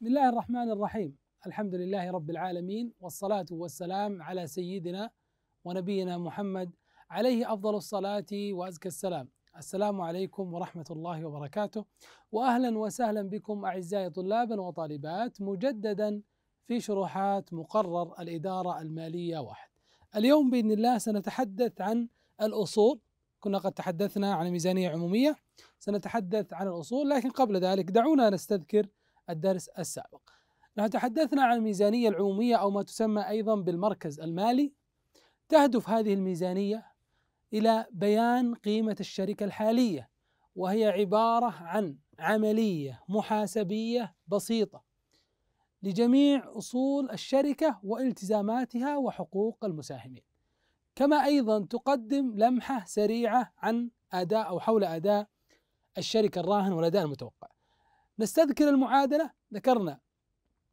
بسم الله الرحمن الرحيم الحمد لله رب العالمين والصلاة والسلام على سيدنا ونبينا محمد عليه أفضل الصلاة وأزكى السلام السلام عليكم ورحمة الله وبركاته وأهلا وسهلا بكم أعزائي طلاب وطالبات مجددا في شروحات مقرر الإدارة المالية واحد اليوم بإذن الله سنتحدث عن الأصول كنا قد تحدثنا عن ميزانية عمومية سنتحدث عن الأصول لكن قبل ذلك دعونا نستذكر الدرس السابق نحن تحدثنا عن الميزانية العمومية أو ما تسمى أيضا بالمركز المالي تهدف هذه الميزانية إلى بيان قيمة الشركة الحالية وهي عبارة عن عملية محاسبية بسيطة لجميع أصول الشركة والتزاماتها وحقوق المساهمين كما أيضا تقدم لمحة سريعة عن أداء أو حول أداء الشركة الراهن والأداء المتوقع نستذكر المعادلة ذكرنا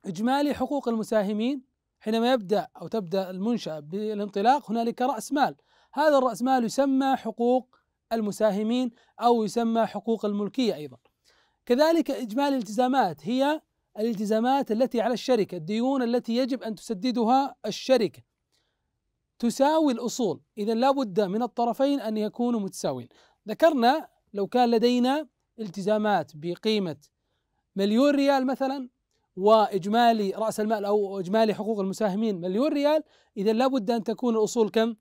إجمالي حقوق المساهمين حينما يبدأ أو تبدأ المنشأة بالانطلاق هنالك رأس مال هذا الرأس مال يسمى حقوق المساهمين أو يسمى حقوق الملكية أيضا كذلك إجمالي الالتزامات هي الالتزامات التي على الشركة الديون التي يجب أن تسددها الشركة تساوي الأصول إذا لابد من الطرفين أن يكونوا متساويين ذكرنا لو كان لدينا التزامات بقيمة مليون ريال مثلا واجمالي راس المال او اجمالي حقوق المساهمين مليون ريال اذا لابد ان تكون الاصول كم؟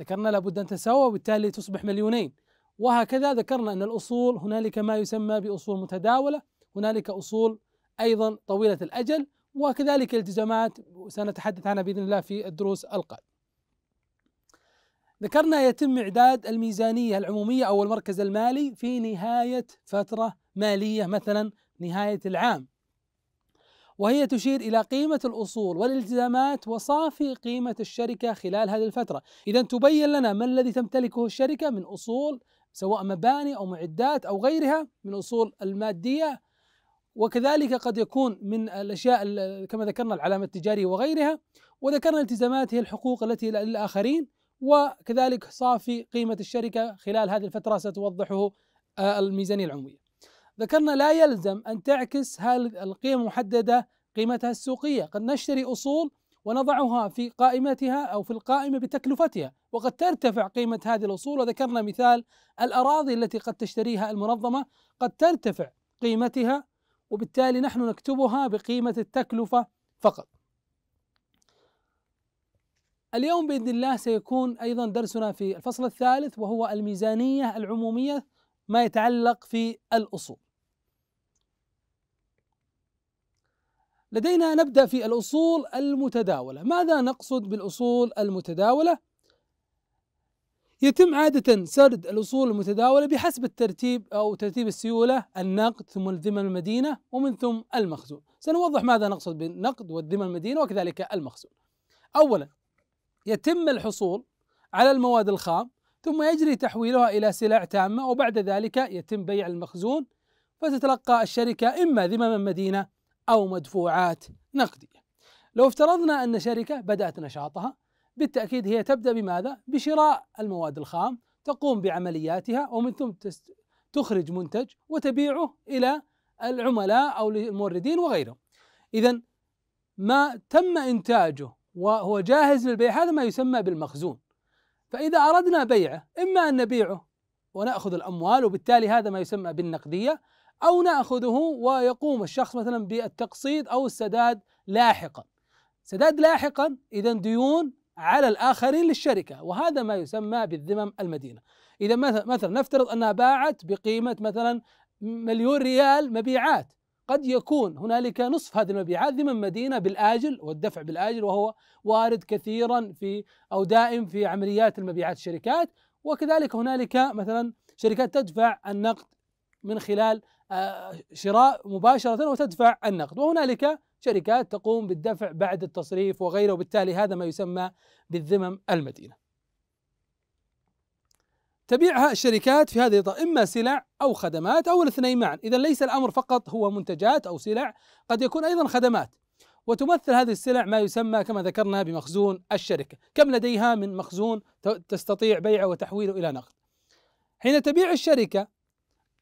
ذكرنا لابد ان تتساوى وبالتالي تصبح مليونين وهكذا ذكرنا ان الاصول هنالك ما يسمى باصول متداوله هنالك اصول ايضا طويله الاجل وكذلك التزامات سنتحدث عنها باذن الله في الدروس القادمه. ذكرنا يتم اعداد الميزانيه العموميه او المركز المالي في نهايه فتره ماليه مثلا نهاية العام وهي تشير إلى قيمة الأصول والالتزامات وصافي قيمة الشركة خلال هذه الفترة إذا تبين لنا ما الذي تمتلكه الشركة من أصول سواء مباني أو معدات أو غيرها من أصول المادية وكذلك قد يكون من الأشياء كما ذكرنا العلامة التجارية وغيرها وذكرنا التزامات هي الحقوق التي للآخرين وكذلك صافي قيمة الشركة خلال هذه الفترة ستوضحه آه، الميزانية العمومية ذكرنا لا يلزم أن تعكس هذه القيم المحددة قيمتها السوقية قد نشتري أصول ونضعها في قائمتها أو في القائمة بتكلفتها وقد ترتفع قيمة هذه الأصول وذكرنا مثال الأراضي التي قد تشتريها المنظمة قد ترتفع قيمتها وبالتالي نحن نكتبها بقيمة التكلفة فقط اليوم باذن الله سيكون ايضا درسنا في الفصل الثالث وهو الميزانيه العموميه ما يتعلق في الأصول لدينا نبدأ في الأصول المتداولة ماذا نقصد بالأصول المتداولة؟ يتم عادة سرد الأصول المتداولة بحسب الترتيب أو ترتيب السيولة النقد ثم الذمة المدينة ومن ثم المخزون سنوضح ماذا نقصد بالنقد والذمة المدينة وكذلك المخزون أولا يتم الحصول على المواد الخام ثم يجري تحويلها إلى سلع تامة وبعد ذلك يتم بيع المخزون فتتلقى الشركة إما ذمم مدينة أو مدفوعات نقدية لو افترضنا أن شركة بدأت نشاطها بالتأكيد هي تبدأ بماذا؟ بشراء المواد الخام تقوم بعملياتها ومن ثم تخرج منتج وتبيعه إلى العملاء أو للموردين وغيرهم إذا ما تم إنتاجه وهو جاهز للبيع هذا ما يسمى بالمخزون فإذا أردنا بيعه إما أن نبيعه ونأخذ الأموال وبالتالي هذا ما يسمى بالنقدية أو نأخذه ويقوم الشخص مثلا بالتقسيط أو السداد لاحقا سداد لاحقا إذا ديون على الآخرين للشركة وهذا ما يسمى بالذمم المدينة إذا مثلا مثلا نفترض أنها باعت بقيمة مثلا مليون ريال مبيعات قد يكون هنالك نصف هذه المبيعات ذمن مدينه بالاجل والدفع بالاجل وهو وارد كثيرا في او دائم في عمليات المبيعات الشركات وكذلك هنالك مثلا شركات تدفع النقد من خلال آه، شراء مباشره وتدفع النقد وهنالك شركات تقوم بالدفع بعد التصريف وغيره وبالتالي هذا ما يسمى بالذمم المدينه تبيعها الشركات في هذه الإطار إما سلع أو خدمات أو الاثنين معا إذا ليس الأمر فقط هو منتجات أو سلع قد يكون أيضا خدمات وتمثل هذه السلع ما يسمى كما ذكرنا بمخزون الشركة كم لديها من مخزون تستطيع بيعه وتحويله إلى نقد حين تبيع الشركة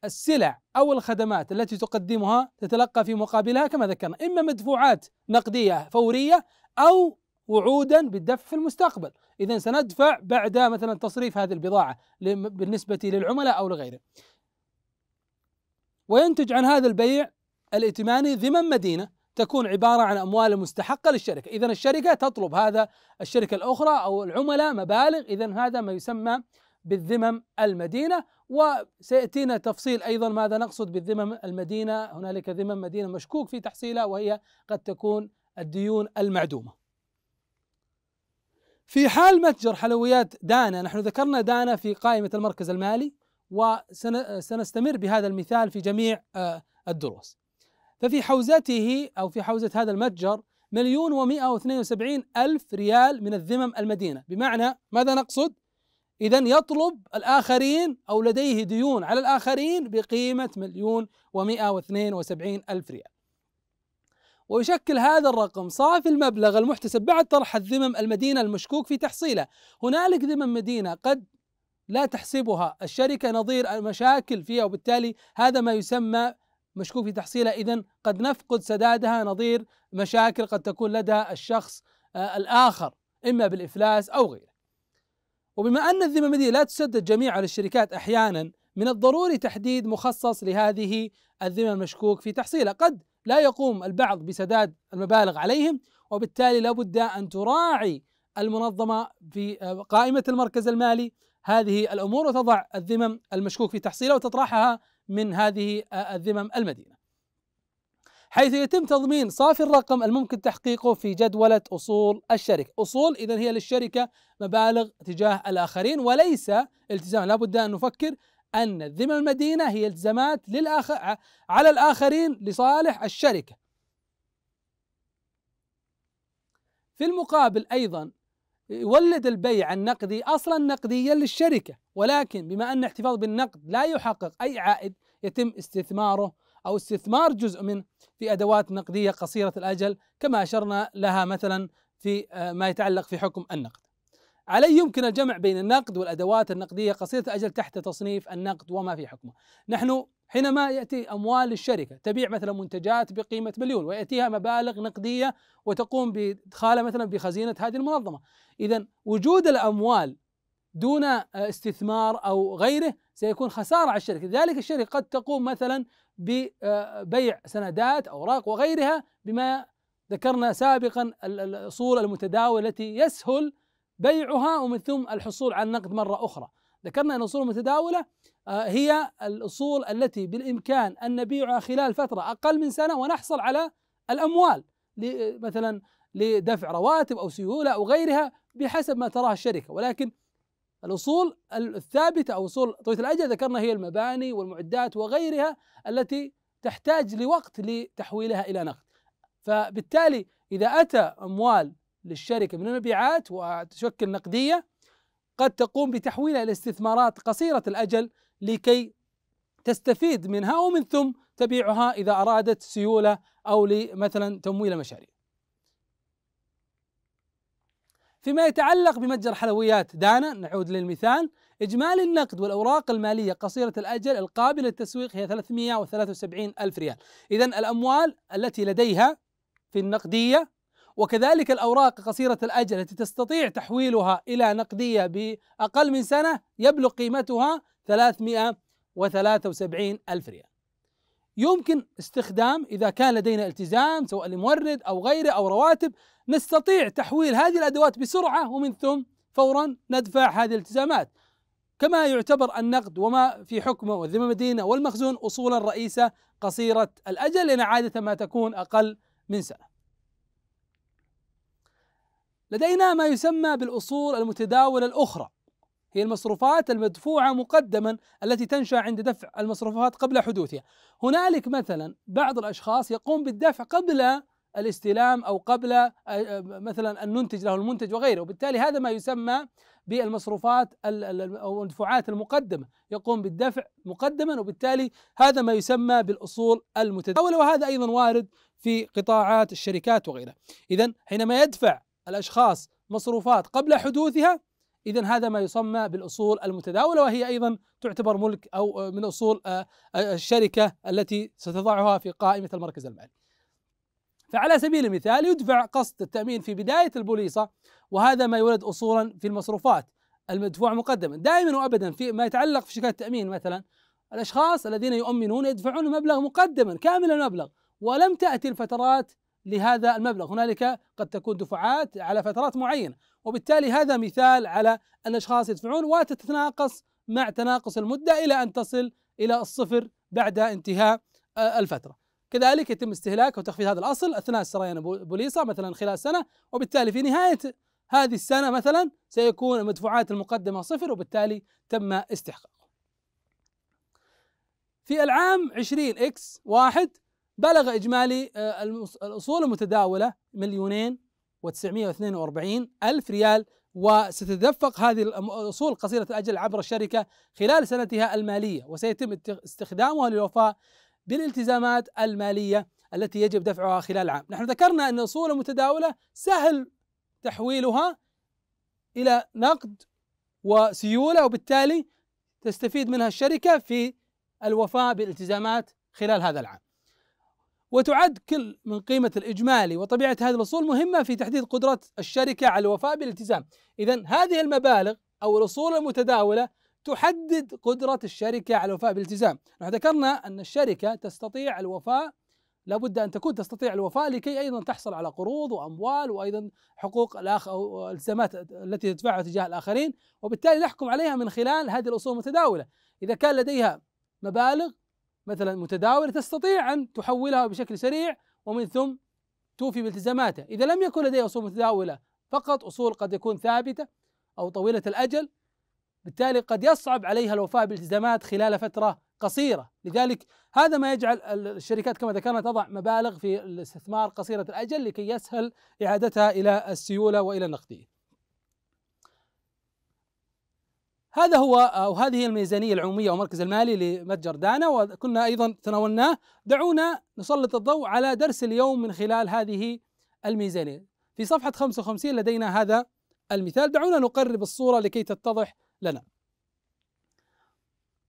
السلع أو الخدمات التي تقدمها تتلقى في مقابلها كما ذكرنا إما مدفوعات نقدية فورية أو وعودا بالدفع في المستقبل إذا سندفع بعد مثلا تصريف هذه البضاعة بالنسبة للعملاء أو لغيره وينتج عن هذا البيع الائتماني ذمم مدينة تكون عبارة عن أموال مستحقة للشركة إذا الشركة تطلب هذا الشركة الأخرى أو العملاء مبالغ إذا هذا ما يسمى بالذمم المدينة وسيأتينا تفصيل أيضا ماذا نقصد بالذمم المدينة هنالك ذمم مدينة مشكوك في تحصيلها وهي قد تكون الديون المعدومة في حال متجر حلويات دانا نحن ذكرنا دانا في قائمة المركز المالي وسنستمر بهذا المثال في جميع آه، الدروس ففي حوزته أو في حوزة هذا المتجر مليون ومئة واثنين وسبعين ألف ريال من الذمم المدينة بمعنى ماذا نقصد؟ إذا يطلب الآخرين أو لديه ديون على الآخرين بقيمة مليون ومئة واثنين وسبعين ألف ريال ويشكل هذا الرقم صافي المبلغ المحتسب بعد طرح الذمم المدينة المشكوك في تحصيله هنالك ذمم مدينة قد لا تحسبها الشركة نظير المشاكل فيها وبالتالي هذا ما يسمى مشكوك في تحصيلها إذا قد نفقد سدادها نظير مشاكل قد تكون لدى الشخص آه، الآخر إما بالإفلاس أو غيره وبما أن الذمم المدينة لا تسدد جميعا للشركات أحيانا من الضروري تحديد مخصص لهذه الذمة المشكوك في تحصيلها قد لا يقوم البعض بسداد المبالغ عليهم وبالتالي لابد أن تراعي المنظمة في آه، قائمة المركز المالي هذه الأمور وتضع الذمم المشكوك في تحصيلها وتطرحها من هذه آه، الذمم المدينة حيث يتم تضمين صافي الرقم الممكن تحقيقه في جدولة أصول الشركة أصول إذا هي للشركة مبالغ تجاه الآخرين وليس التزام لا بد أن نفكر أن الذمم المدينة هي التزامات للآخر على الآخرين لصالح الشركة في المقابل أيضا يولد البيع النقدي اصلا نقديا للشركه ولكن بما ان الاحتفاظ بالنقد لا يحقق اي عائد يتم استثماره او استثمار جزء منه في ادوات نقديه قصيره الاجل كما اشرنا لها مثلا في آه، ما يتعلق في حكم النقد. علي يمكن الجمع بين النقد والأدوات النقدية قصيرة الأجل تحت تصنيف النقد وما في حكمه نحن حينما يأتي أموال للشركة تبيع مثلا منتجات بقيمة مليون ويأتيها مبالغ نقدية وتقوم بإدخالها مثلا بخزينة هذه المنظمة إذا وجود الأموال دون استثمار او غيره سيكون خساره على الشركه، لذلك الشركه قد تقوم مثلا ببيع سندات اوراق وغيرها بما ذكرنا سابقا الاصول المتداوله التي يسهل بيعها ومن ثم الحصول على النقد مرة أخرى ذكرنا أن الأصول المتداولة آه، هي الأصول التي بالإمكان أن نبيعها خلال فترة أقل من سنة ونحصل على الأموال مثلا لدفع رواتب أو سيولة أو غيرها بحسب ما تراها الشركة ولكن الأصول الثابتة أو أصول طويلة الأجل ذكرنا هي المباني والمعدات وغيرها التي تحتاج لوقت لتحويلها إلى نقد فبالتالي إذا أتى أموال للشركة من المبيعات وتشكل نقدية قد تقوم بتحويلها إلى استثمارات قصيرة الأجل لكي تستفيد منها ومن ثم تبيعها إذا أرادت سيولة أو لمثلا تمويل مشاريع فيما يتعلق بمتجر حلويات دانا نعود للمثال إجمالي النقد والأوراق المالية قصيرة الأجل القابلة للتسويق هي 373 ألف ريال إذا الأموال التي لديها في النقدية وكذلك الأوراق قصيرة الأجل التي تستطيع تحويلها إلى نقدية بأقل من سنة يبلغ قيمتها 373 ألف ريال يمكن استخدام إذا كان لدينا التزام سواء لمورد أو غيره أو رواتب نستطيع تحويل هذه الأدوات بسرعة ومن ثم فورا ندفع هذه الالتزامات كما يعتبر النقد وما في حكمه والذمة المدينة والمخزون أصولا رئيسة قصيرة الأجل لأن عادة ما تكون أقل من سنة لدينا ما يسمى بالأصول المتداولة الأخرى هي المصروفات المدفوعة مقدما التي تنشأ عند دفع المصروفات قبل حدوثها هنالك مثلا بعض الأشخاص يقوم بالدفع قبل الاستلام أو قبل آه، مثلا أن ننتج له المنتج وغيره وبالتالي هذا ما يسمى بالمصروفات أو المدفوعات المقدمة يقوم بالدفع مقدما وبالتالي هذا ما يسمى بالأصول المتداولة وهذا أيضا وارد في قطاعات الشركات وغيرها إذا حينما يدفع الأشخاص مصروفات قبل حدوثها إذا هذا ما يسمى بالأصول المتداولة وهي أيضا تعتبر ملك أو من أصول آه، آه، الشركة التي ستضعها في قائمة المركز المالي فعلى سبيل المثال يدفع قسط التأمين في بداية البوليصة وهذا ما يولد أصولا في المصروفات المدفوع مقدما دائما وأبدا في ما يتعلق في شركات التأمين مثلا الأشخاص الذين يؤمنون يدفعون مبلغ مقدما كامل المبلغ ولم تأتي الفترات لهذا المبلغ هنالك قد تكون دفعات على فترات معينة وبالتالي هذا مثال على أن أشخاص يدفعون وتتناقص مع تناقص المدة إلى أن تصل إلى الصفر بعد انتهاء آه، الفترة كذلك يتم استهلاك وتخفيض هذا الأصل أثناء سريان بوليصة مثلا خلال سنة وبالتالي في نهاية هذه السنة مثلا سيكون المدفوعات المقدمة صفر وبالتالي تم استحقاقه في العام 20 اكس واحد بلغ إجمالي آه، الأصول المتداولة مليونين وتسعمائة واثنين واربعين ألف ريال وستتدفق هذه الأصول قصيرة الأجل عبر الشركة خلال سنتها المالية وسيتم استخدامها للوفاء بالالتزامات المالية التي يجب دفعها خلال العام نحن ذكرنا أن الأصول المتداولة سهل تحويلها إلى نقد وسيولة وبالتالي تستفيد منها الشركة في الوفاء بالالتزامات خلال هذا العام وتعد كل من قيمة الإجمالي وطبيعة هذه الأصول مهمة في تحديد قدرة الشركة على الوفاء بالالتزام إذا هذه المبالغ أو الأصول المتداولة تحدد قدرة الشركة على الوفاء بالالتزام نحن ذكرنا أن الشركة تستطيع الوفاء لابد أن تكون تستطيع الوفاء لكي أيضا تحصل على قروض وأموال وأيضا حقوق الآخ أو الالتزامات التي تدفعها تجاه الآخرين وبالتالي نحكم عليها من خلال هذه الأصول المتداولة إذا كان لديها مبالغ مثلا متداولة تستطيع أن تحولها بشكل سريع ومن ثم توفي بالتزاماته إذا لم يكن لديه أصول متداولة فقط أصول قد يكون ثابتة أو طويلة الأجل بالتالي قد يصعب عليها الوفاء بالتزامات خلال فترة قصيرة لذلك هذا ما يجعل الشركات كما ذكرنا تضع مبالغ في الاستثمار قصيرة الأجل لكي يسهل إعادتها إلى السيولة وإلى النقدية هذا هو أو هذه الميزانية العمومية ومركز المالي لمتجر دانا وكنا أيضا تناولناه دعونا نسلط الضوء على درس اليوم من خلال هذه الميزانية في صفحة 55 لدينا هذا المثال دعونا نقرب الصورة لكي تتضح لنا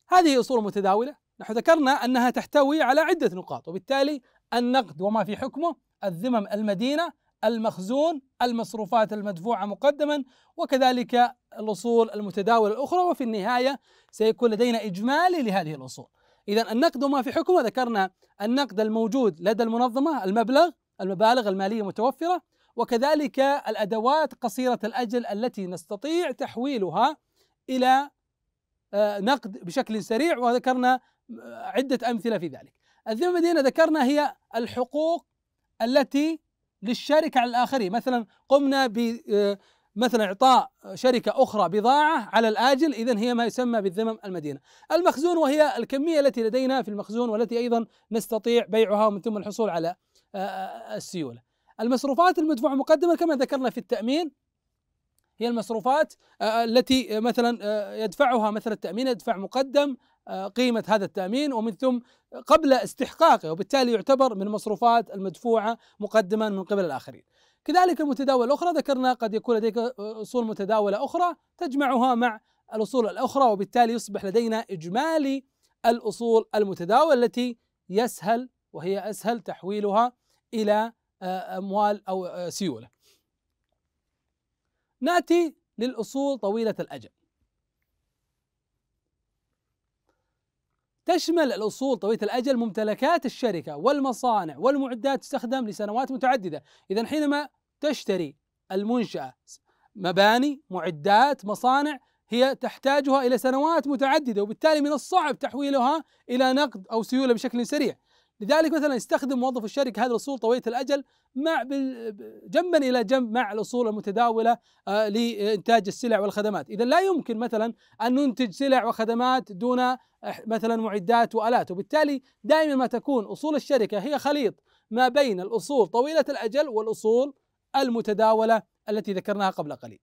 هذه اصول متداولة نحن ذكرنا أنها تحتوي على عدة نقاط وبالتالي النقد وما في حكمه الذمم المدينة المخزون المصروفات المدفوعة مقدما وكذلك الأصول المتداولة الأخرى وفي النهاية سيكون لدينا إجمالي لهذه الأصول إذا النقد وما في حكمه ذكرنا النقد الموجود لدى المنظمة المبلغ المبالغ المالية متوفرة وكذلك الأدوات قصيرة الأجل التي نستطيع تحويلها إلى آه، نقد بشكل سريع وذكرنا آه، عدة أمثلة في ذلك الذمة المدينة ذكرنا هي الحقوق التي للشركة على الآخرين مثلا قمنا ب آه، مثلا إعطاء شركة أخرى بضاعة على الآجل إذا هي ما يسمى بالذمم المدينة المخزون وهي الكمية التي لدينا في المخزون والتي أيضا نستطيع بيعها ومن ثم الحصول على آه، آه، السيولة المصروفات المدفوعة مقدما كما ذكرنا في التأمين هي المصروفات التي مثلا يدفعها مثلا التأمين يدفع مقدم آه، قيمة هذا التأمين ومن ثم قبل استحقاقه وبالتالي يعتبر من المصروفات المدفوعة مقدما من قبل الآخرين كذلك المتداول الأخرى ذكرنا قد يكون لديك أصول متداولة أخرى تجمعها مع الأصول الأخرى وبالتالي يصبح لدينا إجمالي الأصول المتداولة التي يسهل وهي أسهل تحويلها إلى آه، أموال أو آه، سيولة ناتي للأصول طويلة الأجل تشمل الأصول طويلة الأجل ممتلكات الشركة والمصانع والمعدات تستخدم لسنوات متعددة إذا حينما تشتري المنشأة مباني معدات مصانع هي تحتاجها إلى سنوات متعددة وبالتالي من الصعب تحويلها إلى نقد أو سيولة بشكل سريع لذلك مثلا يستخدم موظف الشركه هذه الاصول طويله الاجل مع جنبا الى جنب مع الاصول المتداوله آه، لانتاج السلع والخدمات، اذا لا يمكن مثلا ان ننتج سلع وخدمات دون مثلا معدات والات، وبالتالي دائما ما تكون اصول الشركه هي خليط ما بين الاصول طويله الاجل والاصول المتداوله التي ذكرناها قبل قليل.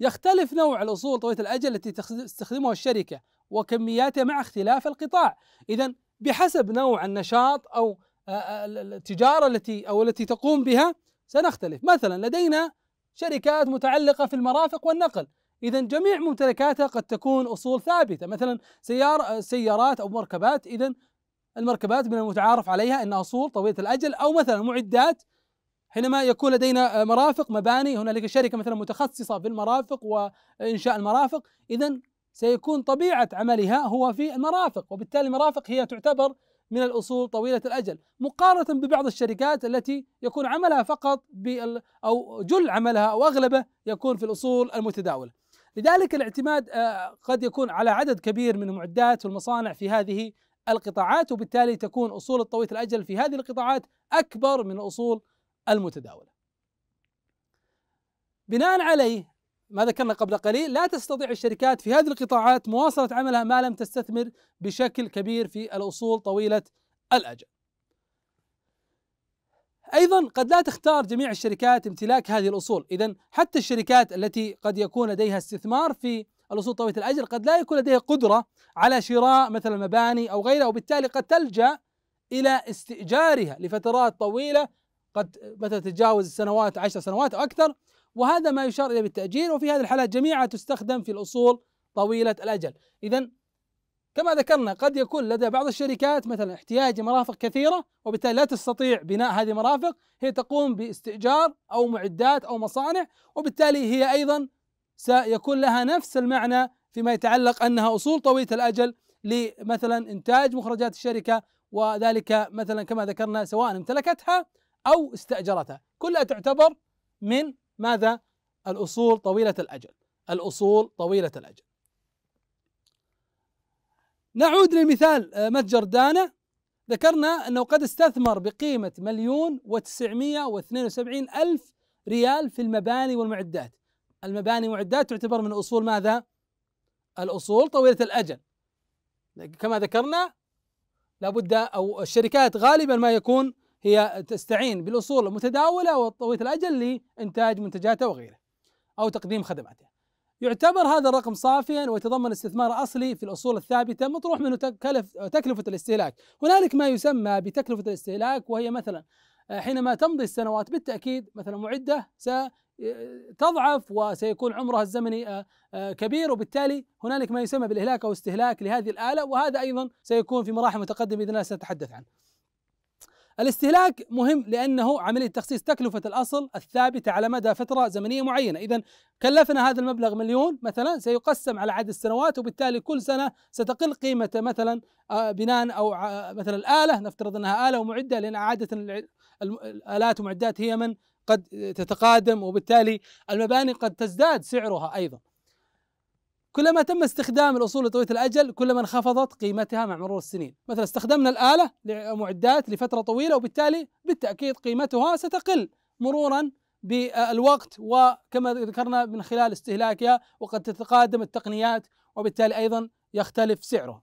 يختلف نوع الاصول طويله الاجل التي تستخدمها الشركه وكمياتها مع اختلاف القطاع، اذا بحسب نوع النشاط او آه، آه، التجاره التي او التي تقوم بها سنختلف مثلا لدينا شركات متعلقه في المرافق والنقل اذا جميع ممتلكاتها قد تكون اصول ثابته مثلا سيار آه، سيارات او مركبات اذا المركبات من المتعارف عليها انها اصول طويله الاجل او مثلا معدات حينما يكون لدينا مرافق مباني هنالك شركه مثلا متخصصه في المرافق وانشاء المرافق اذا سيكون طبيعة عملها هو في المرافق وبالتالي المرافق هي تعتبر من الأصول طويلة الأجل مقارنة ببعض الشركات التي يكون عملها فقط بال أو جل عملها أو أغلبه يكون في الأصول المتداولة لذلك الاعتماد آه، قد يكون على عدد كبير من المعدات والمصانع في هذه القطاعات وبالتالي تكون أصول الطويلة الأجل في هذه القطاعات أكبر من الأصول المتداولة بناء عليه ما ذكرنا قبل قليل لا تستطيع الشركات في هذه القطاعات مواصلة عملها ما لم تستثمر بشكل كبير في الأصول طويلة الأجل ايضا قد لا تختار جميع الشركات امتلاك هذه الاصول، اذا حتى الشركات التي قد يكون لديها استثمار في الاصول طويله الاجل قد لا يكون لديها قدره على شراء مثلا مباني او غيرها وبالتالي قد تلجا الى استئجارها لفترات طويله قد مثلا تتجاوز السنوات 10 سنوات او اكثر وهذا ما يشار إليه بالتأجيل وفي هذه الحالات جميعها تستخدم في الأصول طويلة الأجل إذا كما ذكرنا قد يكون لدى بعض الشركات مثلا احتياج مرافق كثيرة وبالتالي لا تستطيع بناء هذه المرافق هي تقوم باستئجار أو معدات أو مصانع وبالتالي هي أيضا سيكون لها نفس المعنى فيما يتعلق أنها أصول طويلة الأجل لمثلا إنتاج مخرجات الشركة وذلك مثلا كما ذكرنا سواء امتلكتها أو استأجرتها كلها تعتبر من ماذا؟ الأصول طويلة الأجل الأصول طويلة الأجل نعود لمثال آه، متجر دانا ذكرنا أنه قد استثمر بقيمة مليون وتسعمية واثنين وسبعين ألف ريال في المباني والمعدات المباني والمعدات تعتبر من أصول ماذا؟ الأصول طويلة الأجل كما ذكرنا لابد أو الشركات غالبا ما يكون هي تستعين بالأصول المتداولة وطويله الأجل لإنتاج منتجاتها وغيره أو تقديم خدماتها يعتبر هذا الرقم صافيا ويتضمن استثمار أصلي في الأصول الثابتة مطروح منه تكلف تكلفة الاستهلاك هنالك ما يسمى بتكلفة الاستهلاك وهي مثلا حينما تمضي السنوات بالتأكيد مثلا معدة ستضعف وسيكون عمرها الزمني آه، آه، كبير وبالتالي هنالك ما يسمى بالإهلاك أو استهلاك لهذه الآلة وهذا أيضا سيكون في مراحل متقدمة بإذن الله سنتحدث عنه الاستهلاك مهم لأنه عملية تخصيص تكلفة الأصل الثابتة على مدى فترة زمنية معينة إذا كلفنا هذا المبلغ مليون مثلا سيقسم على عدد السنوات وبالتالي كل سنة ستقل قيمة مثلا آه، بناء أو مثلا الآلة نفترض أنها آلة ومعدة لأن عادة الآلات ومعدات هي من قد تتقادم وبالتالي المباني قد تزداد سعرها أيضا كلما تم استخدام الاصول لطويله الاجل كلما انخفضت قيمتها مع مرور السنين، مثلا استخدمنا الاله معدات لفتره طويله وبالتالي بالتاكيد قيمتها ستقل مرورا بالوقت وكما ذكرنا من خلال استهلاكها وقد تتقادم التقنيات وبالتالي ايضا يختلف سعره.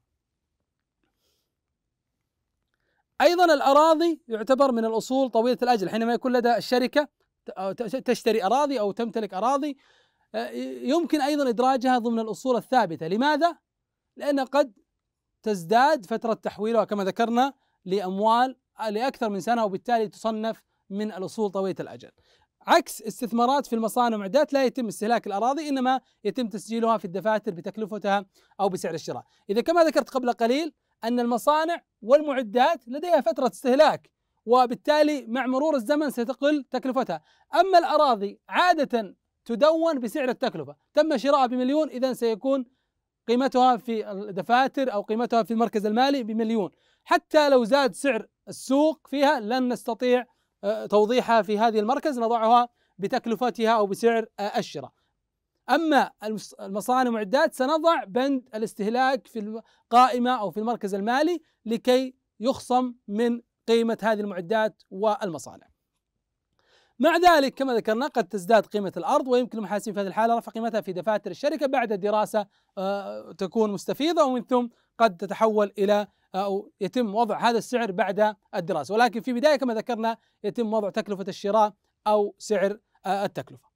ايضا الاراضي يعتبر من الاصول طويله الاجل حينما يكون لدى الشركه تشتري اراضي او تمتلك اراضي آه، يمكن أيضا إدراجها ضمن الأصول الثابتة لماذا؟ لأن قد تزداد فترة تحويلها كما ذكرنا لأموال آه، لأكثر من سنة وبالتالي تصنف من الأصول طويلة الأجل عكس استثمارات في المصانع والمعدات لا يتم استهلاك الأراضي إنما يتم تسجيلها في الدفاتر بتكلفتها أو بسعر الشراء إذا كما ذكرت قبل قليل أن المصانع والمعدات لديها فترة استهلاك وبالتالي مع مرور الزمن ستقل تكلفتها أما الأراضي عادة تدون بسعر التكلفة تم شراءها بمليون إذا سيكون قيمتها في الدفاتر أو قيمتها في المركز المالي بمليون حتى لو زاد سعر السوق فيها لن نستطيع آه، توضيحها في هذه المركز نضعها بتكلفتها أو بسعر آه، الشراء أما المصانع والمعدات سنضع بند الاستهلاك في القائمة أو في المركز المالي لكي يخصم من قيمة هذه المعدات والمصانع مع ذلك كما ذكرنا قد تزداد قيمة الأرض ويمكن المحاسبين في هذه الحالة رفع قيمتها في دفاتر الشركة بعد دراسة آه، تكون مستفيضة ومن ثم قد تتحول إلى آه، أو يتم وضع هذا السعر بعد الدراسة ولكن في بداية كما ذكرنا يتم وضع تكلفة الشراء أو سعر آه، التكلفة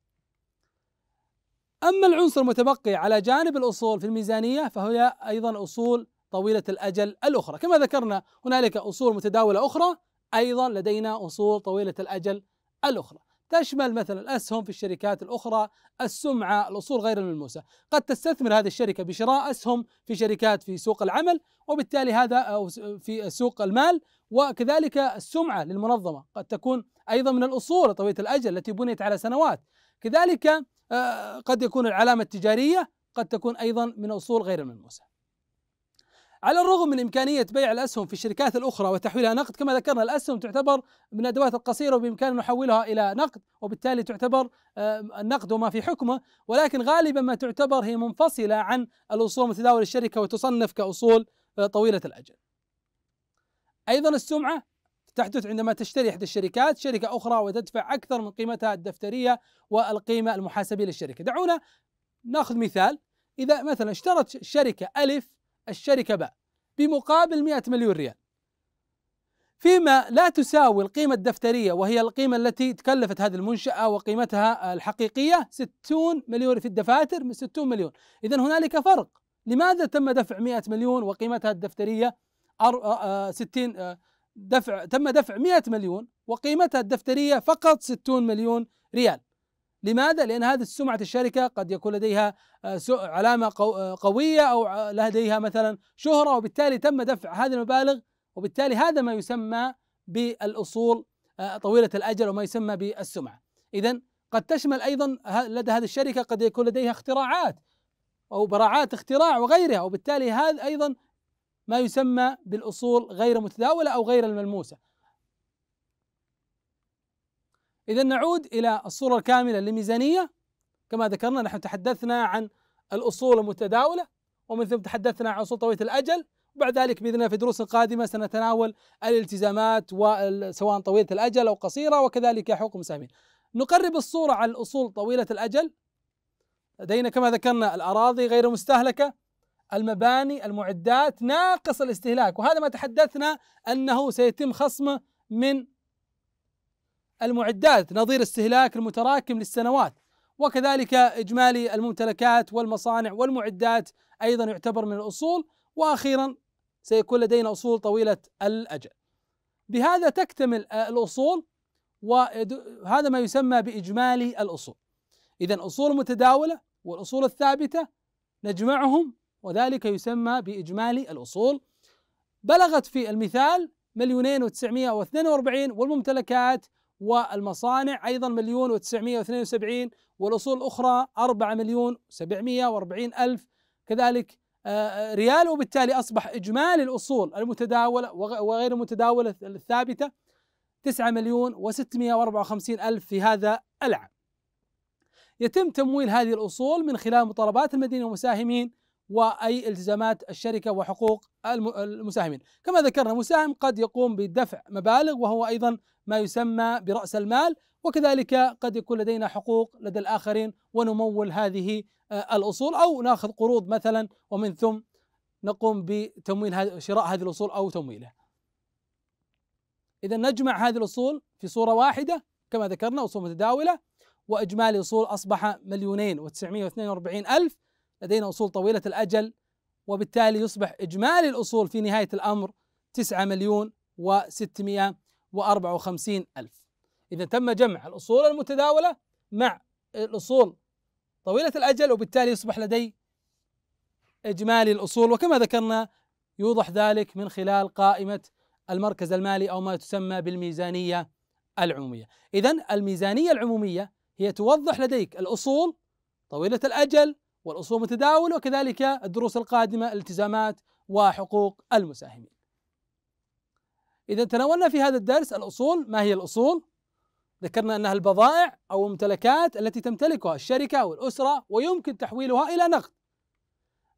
أما العنصر المتبقي على جانب الأصول في الميزانية فهي أيضا أصول طويلة الأجل الأخرى كما ذكرنا هنالك أصول متداولة أخرى أيضا لدينا أصول طويلة الأجل الأخرى تشمل مثلا الأسهم في الشركات الأخرى السمعة الأصول غير الملموسة قد تستثمر هذه الشركة بشراء أسهم في شركات في سوق العمل وبالتالي هذا في سوق المال وكذلك السمعة للمنظمة قد تكون أيضا من الأصول طويلة الأجل التي بنيت على سنوات كذلك آه، قد يكون العلامة التجارية قد تكون أيضا من أصول غير الملموسة على الرغم من إمكانية بيع الأسهم في الشركات الأخرى وتحويلها نقد كما ذكرنا الأسهم تعتبر من الأدوات القصيرة وبإمكاننا نحولها إلى نقد وبالتالي تعتبر النقد وما في حكمه ولكن غالبا ما تعتبر هي منفصلة عن الأصول المتداولة للشركة وتصنف كأصول آه، طويلة الأجل أيضا السمعة تحدث عندما تشتري إحدى الشركات شركة أخرى وتدفع أكثر من قيمتها الدفترية والقيمة المحاسبية للشركة دعونا ناخذ مثال إذا مثلا اشترت شركة ألف الشركة باء بمقابل 100 مليون ريال فيما لا تساوي القيمة الدفترية وهي القيمة التي تكلفت هذه المنشأة وقيمتها الحقيقية 60 مليون في الدفاتر من 60 مليون إذا هنالك فرق لماذا تم دفع 100 مليون وقيمتها الدفترية 60 آه، آه، آه، دفع تم دفع 100 مليون وقيمتها الدفترية فقط 60 مليون ريال لماذا؟ لأن هذه السمعة الشركة قد يكون لديها آه، علامة قوية أو لديها مثلا شهرة وبالتالي تم دفع هذه المبالغ وبالتالي هذا ما يسمى بالأصول آه، طويلة الأجل وما يسمى بالسمعة إذا قد تشمل أيضا لدى هذه الشركة قد يكون لديها اختراعات أو براعات اختراع وغيرها وبالتالي هذا أيضا ما يسمى بالأصول غير متداولة أو غير الملموسة إذا نعود إلى الصورة الكاملة للميزانية كما ذكرنا نحن تحدثنا عن الأصول المتداولة ومن ثم تحدثنا عن أصول طويلة الأجل وبعد ذلك بإذن الله في دروس قادمة سنتناول الالتزامات سواء طويلة الأجل أو قصيرة وكذلك حقوق المساهمين نقرب الصورة على الأصول طويلة الأجل لدينا كما ذكرنا الأراضي غير مستهلكة المباني المعدات ناقص الاستهلاك وهذا ما تحدثنا أنه سيتم خصمه من المعدات نظير استهلاك المتراكم للسنوات وكذلك إجمالي الممتلكات والمصانع والمعدات أيضا يعتبر من الأصول وأخيرا سيكون لدينا أصول طويلة الأجل بهذا تكتمل آه، الأصول وهذا ما يسمى بإجمالي الأصول إذا أصول متداولة والأصول الثابتة نجمعهم وذلك يسمى بإجمالي الأصول بلغت في المثال مليونين وتسعمائة واثنين واربعين والممتلكات والمصانع أيضا مليون واثنين وسبعين والأصول الأخرى أربعة مليون واربعين ألف كذلك آه، آه، ريال وبالتالي أصبح إجمالي الأصول المتداولة وغير المتداولة الثابتة تسعة مليون واربعة وخمسين ألف في هذا العام يتم تمويل هذه الأصول من خلال مطالبات المدينة والمساهمين واي التزامات الشركه وحقوق المساهمين، كما ذكرنا مساهم قد يقوم بدفع مبالغ وهو ايضا ما يسمى براس المال، وكذلك قد يكون لدينا حقوق لدى الاخرين ونمول هذه آه، الاصول او ناخذ قروض مثلا ومن ثم نقوم بتمويل شراء هذه الاصول او تمويلها. اذا نجمع هذه الاصول في صوره واحده كما ذكرنا اصول متداوله واجمالي اصول اصبح مليونين و942 الف لدينا أصول طويلة الأجل وبالتالي يصبح إجمالي الأصول في نهاية الأمر 9 مليون و654 ألف إذا تم جمع الأصول المتداولة مع الأصول طويلة الأجل وبالتالي يصبح لدي إجمالي الأصول وكما ذكرنا يوضح ذلك من خلال قائمة المركز المالي أو ما تسمى بالميزانية العمومية إذا الميزانية العمومية هي توضح لديك الأصول طويلة الأجل والأصول متداولة وكذلك الدروس القادمة الالتزامات وحقوق المساهمين إذا تناولنا في هذا الدرس الأصول ما هي الأصول ذكرنا أنها البضائع أو الممتلكات التي تمتلكها الشركة والأسرة ويمكن تحويلها إلى نقد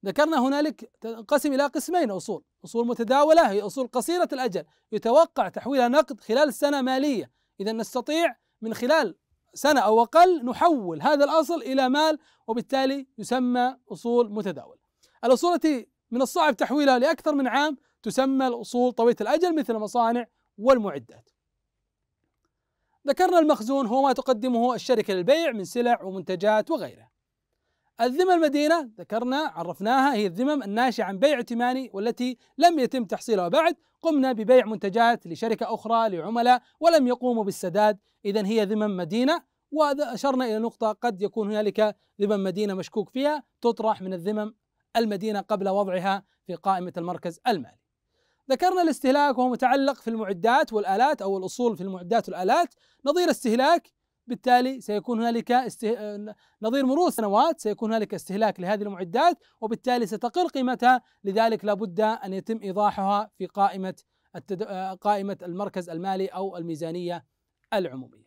ذكرنا هنالك تنقسم إلى قسمين أصول أصول متداولة هي أصول قصيرة الأجل يتوقع تحويلها نقد خلال السنة مالية إذا نستطيع من خلال سنة أو أقل نحول هذا الأصل إلى مال وبالتالي يسمى أصول متداولة الأصول التي من الصعب تحويلها لأكثر من عام تسمى الأصول طويلة الأجل مثل المصانع والمعدات ذكرنا المخزون هو ما تقدمه الشركة للبيع من سلع ومنتجات وغيرها الذمم المدينة ذكرنا عرفناها هي الذمم الناشئة عن بيع ائتماني والتي لم يتم تحصيلها بعد قمنا ببيع منتجات لشركة أخرى لعملاء ولم يقوموا بالسداد إذا هي ذمم مدينة وأشرنا إلى نقطة قد يكون هنالك ذمم مدينة مشكوك فيها تطرح من الذمم المدينة قبل وضعها في قائمة المركز المالي ذكرنا الاستهلاك وهو متعلق في المعدات والآلات أو الأصول في المعدات والآلات نظير استهلاك بالتالي سيكون هنالك استه... آه، نظير مرور سنوات سيكون هنالك استهلاك لهذه المعدات وبالتالي ستقل قيمتها لذلك لابد ان يتم ايضاحها في قائمه التد... آه، قائمه المركز المالي او الميزانيه العموميه.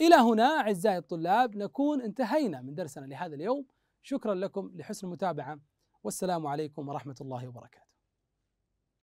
الى هنا اعزائي الطلاب نكون انتهينا من درسنا لهذا اليوم شكرا لكم لحسن المتابعه والسلام عليكم ورحمه الله وبركاته.